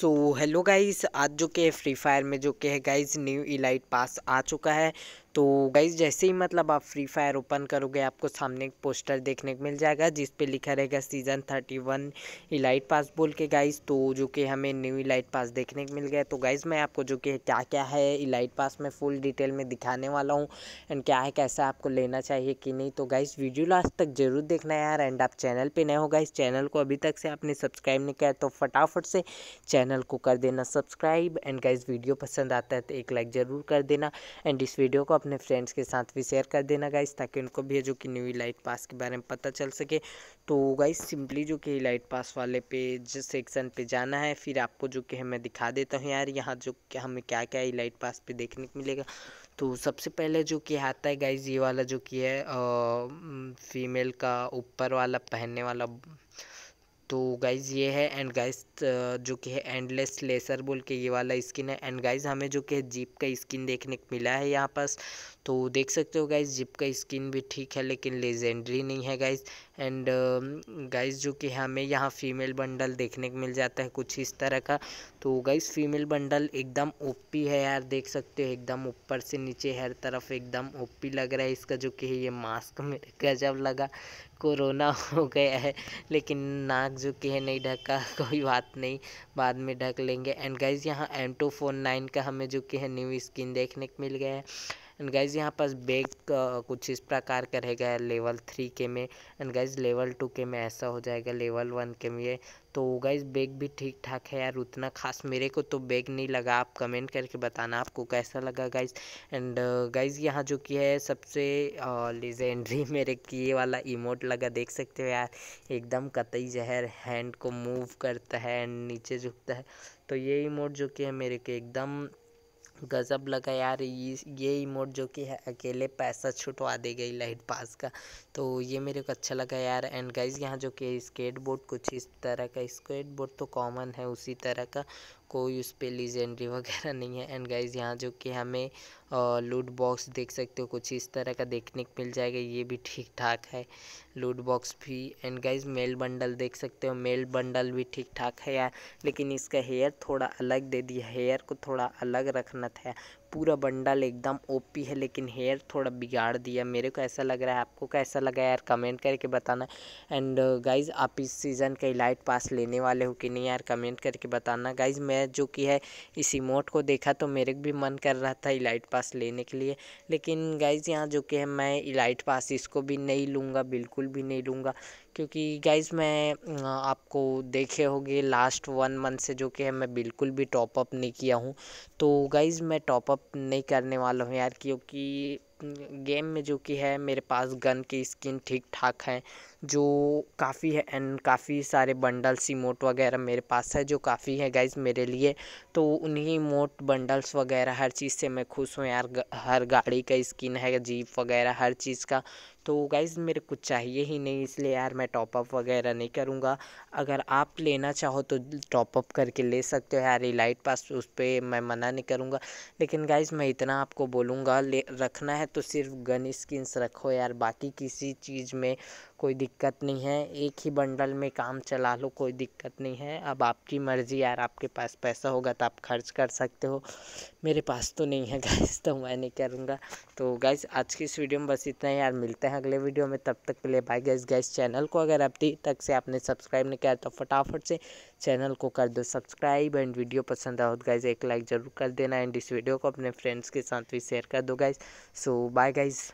so hello guys आज जो कि फ्री फायर में जो कि है गाइस न्यू इलाइट पास आ चुका है तो गाइज जैसे ही मतलब आप फ्री फायर ओपन करोगे आपको सामने एक पोस्टर देखने को मिल जाएगा जिस पे लिखा रहेगा season thirty one elite pass बोल के गाइज तो जो कि हमें न्यू इलाइट पास देखने को मिल गया तो गाइज मैं आपको जो कि क्या क्या है इलाइट पास में फुल डिटेल में दिखाने वाला हूँ एंड क्या है कैसा आपको लेना चाहिए कि नहीं तो गाइज वीडियो लास्ट तक ज़रूर देखना यार एंड आप चैनल पर नए हो गाइज चैनल को अभी तक से आपने सब्सक्राइब नहीं किया तो फटाफट से चैनल को कर देना सब्सक्राइब एंड गाइज वीडियो पसंद आता है तो एक लाइक ज़रूर कर देना एंड इस वीडियो को अपने फ्रेंड्स के साथ भी शेयर कर देना गाइस ताकि उनको भी जो कि न्यू लाइट पास के बारे में पता चल सके तो गाइस सिंपली जो कि लाइट पास वाले पेज सेक्शन पे जाना है फिर आपको जो कि मैं दिखा देता हूँ यार यहाँ जो कि हमें क्या क्या लाइट पास पे देखने को मिलेगा तो सबसे पहले जो कि आता है गाइज ये वाला जो कि है आ, फीमेल का ऊपर वाला पहनने वाला तो गाइज़ ये है एंड गाइज जो कि है एंडलेस लेसर बोल के ये वाला स्किन है एंड गाइज हमें जो कि है जीप का स्किन देखने को मिला है यहाँ पास तो देख सकते हो गाइज जीप का स्किन भी ठीक है लेकिन लेजेंडरी नहीं है गाइज एंड गाइज जो कि हमें यहाँ फीमेल बंडल देखने को मिल जाता है कुछ इस तरह का तो गाइज फीमेल बंडल एकदम ओपी है यार देख सकते हो एकदम ऊपर से नीचे हर तरफ एकदम ओपी लग रहा है इसका जो कि है ये मास्क मेरे गजब लगा कोरोना हो गया है लेकिन नाक जो कि है नहीं ढका कोई बात नहीं बाद में ढक लेंगे एंड गाइज यहाँ एम टू फोन नाइन का हमें जो कि है न्यू स्किन देखने को मिल गया है एंड गाइज यहाँ पास बैग uh, कुछ इस प्रकार का रहेगा लेवल थ्री के में एंड गाइज लेवल टू के में ऐसा हो जाएगा लेवल वन के में तो गाइज बैग भी ठीक ठाक है यार उतना खास मेरे को तो बैग नहीं लगा आप कमेंट करके बताना आपको कैसा लगा गाइज एंड गाइज यहाँ जो कि है सबसे लेजेंड्री uh, मेरे की ये वाला इमोट लगा देख सकते हो यार एकदम कतई जहर हैंड को मूव करता है एंड नीचे झुकता है तो ये इमोट जो कि है मेरे के एकदम गज़ब लगा यार ये ये इमोट जो कि है अकेले पैसा छुटवा दे गई लाइट पास का तो ये मेरे को अच्छा लगा यार एंड गाइज यहाँ जो कि स्केट बोर्ड कुछ इस तरह का स्केट बोर्ड तो कॉमन है उसी तरह का कोई उस पर लीजेंड्री वगैरह नहीं है एंड गाइज यहाँ जो कि हमें लूट बॉक्स देख सकते हो कुछ इस तरह का देखने को मिल जाएगा ये भी ठीक ठाक है लूट बॉक्स भी एंड गाइज मेल बंडल देख सकते हो मेल बंडल भी ठीक ठाक है यार लेकिन इसका हेयर थोड़ा अलग दे दिया हेयर को थोड़ा अलग रखना था पूरा बंडल एकदम ओपी है लेकिन हेयर थोड़ा बिगाड़ दिया मेरे को ऐसा लग रहा है आपको कैसा लगा यार कमेंट करके बताना एंड गाइज uh, आप इस सीज़न का इलाइट पास लेने वाले हो कि नहीं यार कमेंट करके बताना गाइज मैं जो कि है इस इमोट को देखा तो मेरे भी मन कर रहा था इलाइट पास लेने के लिए लेकिन गाइज यहाँ जो कि है मैं इलाइट पास इसको भी नहीं लूँगा बिल्कुल भी नहीं लूँगा क्योंकि गाइज मैं आपको देखे होंगे लास्ट वन मंथ से जो कि है मैं बिल्कुल भी टॉपअप नहीं किया हूँ तो गाइज मैं टॉपअप नहीं करने वाला हूँ यार क्योंकि गेम में जो कि है मेरे पास गन की स्किन ठीक ठाक है जो काफ़ी है एंड काफ़ी सारे बंडल्स इमोट वगैरह मेरे पास है जो काफ़ी है गाइज मेरे लिए तो उन्हीं मोट बंडल्स वगैरह हर चीज़ से मैं खुश हूँ यार हर गाड़ी का स्किन है जीप वगैरह हर चीज़ का तो गाइज़ मेरे कुछ चाहिए ही नहीं इसलिए यार मैं टॉपअप वगैरह नहीं करूँगा अगर आप लेना चाहो तो टॉपअप करके ले सकते हो यार इलाइट पास उस पर मैं मना नहीं करूँगा लेकिन गाइज़ मैं इतना आपको बोलूँगा ले रखना है तो सिर्फ गन स्किन्स रखो यार बाकी किसी चीज़ में कोई दिक्कत नहीं है एक ही बंडल में काम चला लो कोई दिक्कत नहीं है अब आपकी मर्ज़ी यार आपके पास पैसा होगा तो आप खर्च कर सकते हो मेरे पास तो नहीं है गाइज तो मैं नहीं करूँगा तो गाइज़ आज की इस वीडियो में बस इतना ही यार मिलता है हैं अगले वीडियो में तब तक के लिए बाय गैस गैस चैनल को अगर अभी तक से आपने सब्सक्राइब नहीं किया तो फटाफट से चैनल को कर दो सब्सक्राइब एंड वीडियो पसंद आओ गैस तो एक लाइक ज़रूर कर देना एंड इस वीडियो को अपने फ्रेंड्स के साथ भी शेयर कर दो गैस सो बाय गाइज़